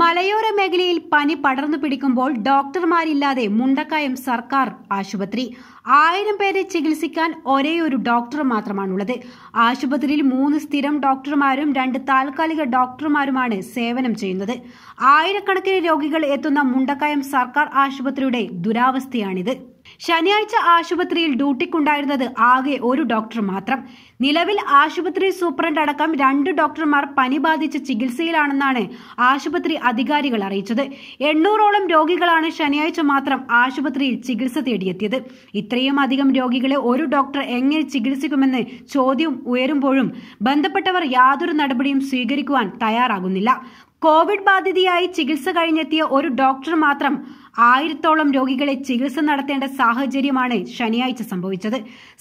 മലയോര മേഖലയിൽ പനി പടർന്നു പിടിക്കുമ്പോൾ ഡോക്ടർമാരില്ലാതെ മുണ്ടക്കായം സർക്കാർ ആശുപത്രി ആയിരം പേരെ ചികിത്സിക്കാൻ ഒരേയൊരു ഡോക്ടർ മാത്രമാണുള്ളത് ആശുപത്രിയിൽ മൂന്ന് സ്ഥിരം ഡോക്ടർമാരും രണ്ട് താൽക്കാലിക ഡോക്ടർമാരുമാണ് സേവനം ചെയ്യുന്നത് ആയിരക്കണക്കിന് രോഗികൾ എത്തുന്ന മുണ്ടക്കായം സർക്കാർ ആശുപത്രിയുടെ ദുരാവസ്ഥയാണിത് ശനിയാഴ്ച ആശുപത്രിയിൽ ഡ്യൂട്ടിക്കുണ്ടായിരുന്നത് ആകെ ഒരു ഡോക്ടർ മാത്രം നിലവിൽ ആശുപത്രി സൂപ്രണ്ട് അടക്കം രണ്ട് ഡോക്ടർമാർ പനി ബാധിച്ച് ചികിത്സയിലാണെന്നാണ് ആശുപത്രി അധികാരികൾ അറിയിച്ചത് എണ്ണൂറോളം രോഗികളാണ് ശനിയാഴ്ച മാത്രം ആശുപത്രിയിൽ ചികിത്സ തേടിയെത്തിയത് ഇത്രയും അധികം രോഗികളെ ഒരു ഡോക്ടർ എങ്ങനെ ചികിത്സിക്കുമെന്ന് ചോദ്യം ഉയരുമ്പോഴും ബന്ധപ്പെട്ടവർ യാതൊരു നടപടിയും സ്വീകരിക്കുവാൻ തയ്യാറാകുന്നില്ല കോവിഡ് ബാധിതയായി ചികിത്സ കഴിഞ്ഞെത്തിയ ഒരു ഡോക്ടർ മാത്രം ആയിരത്തോളം രോഗികളെ ചികിത്സ നടത്തേണ്ട സാഹചര്യമാണ് ശനിയാഴ്ച സംഭവിച്ചത്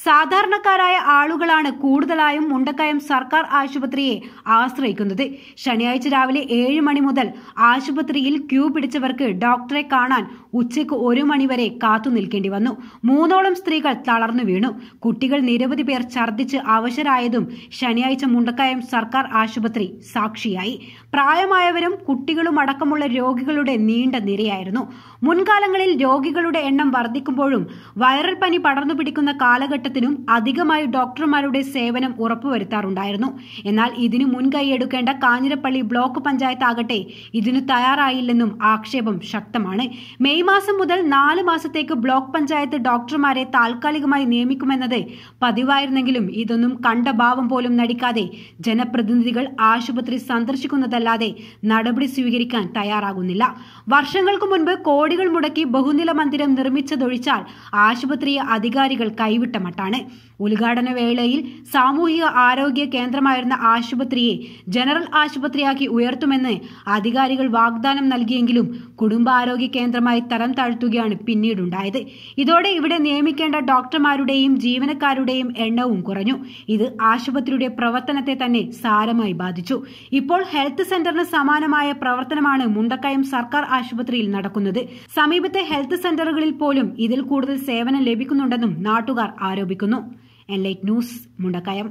സാധാരണക്കാരായ ആളുകളാണ് കൂടുതലായും മുണ്ടക്കയം സർക്കാർ ആശുപത്രിയെ ആശ്രയിക്കുന്നത് ശനിയാഴ്ച രാവിലെ ഏഴ് മണി മുതൽ ആശുപത്രിയിൽ ക്യൂ പിടിച്ചവർക്ക് ഡോക്ടറെ കാണാൻ ഉച്ചയ്ക്ക് ഒരു മണിവരെ കാത്തു നിൽക്കേണ്ടി വന്നു മൂന്നോളം സ്ത്രീകൾ തളർന്നു വീണു കുട്ടികൾ നിരവധി പേർ ഛർദ്ദിച്ച് അവശരായതും ശനിയാഴ്ച മുണ്ടക്കയം സർക്കാർ ആശുപത്രി സാക്ഷിയായി പ്രായമായവരും കുട്ടികളും അടക്കമുള്ള രോഗികളുടെ നീണ്ട നിരയായിരുന്നു മുൻകാലങ്ങളിൽ രോഗികളുടെ എണ്ണം വർദ്ധിക്കുമ്പോഴും വൈറൽ പനി പടർന്നു പിടിക്കുന്ന കാലഘട്ടത്തിനും അധികമായി ഡോക്ടർമാരുടെ സേവനം ഉറപ്പുവരുത്താറുണ്ടായിരുന്നു എന്നാൽ ഇതിനു മുൻകൈയെടുക്കേണ്ട കാഞ്ഞിരപ്പള്ളി ബ്ലോക്ക് പഞ്ചായത്ത് ആകട്ടെ ഇതിനു തയ്യാറായില്ലെന്നും ആക്ഷേപം ശക്തമാണ് മെയ് മാസം മുതൽ നാല് മാസത്തേക്ക് ബ്ലോക്ക് പഞ്ചായത്ത് ഡോക്ടർമാരെ താൽക്കാലികമായി നിയമിക്കുമെന്നത് പതിവായിരുന്നെങ്കിലും ഇതൊന്നും കണ്ട ഭാവം പോലും നടിക്കാതെ ജനപ്രതിനിധികൾ ആശുപത്രി സന്ദർശിക്കുന്നതല്ലാതെ നടപടി സ്വീകരിക്കാൻ തയ്യാറാകുന്നില്ല വർഷങ്ങൾക്ക് മുൻപ് കോടി കോടികൾ മുടക്കി ബഹുനില മന്ദിരം നിർമ്മിച്ചതൊഴിച്ചാൽ ആശുപത്രി അധികാരികൾ കൈവിട്ട മട്ടാണ് ഉദ്ഘാടന വേളയിൽ സാമൂഹിക ആരോഗ്യ കേന്ദ്രമായിരുന്ന ആശുപത്രിയെ ജനറൽ ആശുപത്രിയാക്കി ഉയർത്തുമെന്ന് അധികാരികൾ വാഗ്ദാനം നൽകിയെങ്കിലും കുടുംബാരോഗ്യ കേന്ദ്രമായി തരം താഴ്ത്തുകയാണ് പിന്നീടുണ്ടായത് ഇതോടെ ഇവിടെ നിയമിക്കേണ്ട ഡോക്ടർമാരുടെയും ജീവനക്കാരുടെയും എണ്ണവും കുറഞ്ഞു ഇത് ആശുപത്രിയുടെ പ്രവർത്തനത്തെ തന്നെ സാരമായി ബാധിച്ചു ഇപ്പോൾ ഹെൽത്ത് സെന്ററിന് സമാനമായ പ്രവർത്തനമാണ് മുണ്ടക്കയം സർക്കാർ ആശുപത്രിയിൽ നടക്കുന്നത് സമീപത്തെ ഹെൽത്ത് സെന്ററുകളിൽ പോലും ഇതിൽ കൂടുതൽ സേവനം ലഭിക്കുന്നുണ്ടെന്നും നാട്ടുകാർ ആരോപിക്കുന്നു ലൈറ്റ് ന്യൂസ് മുണ്ടക്കയം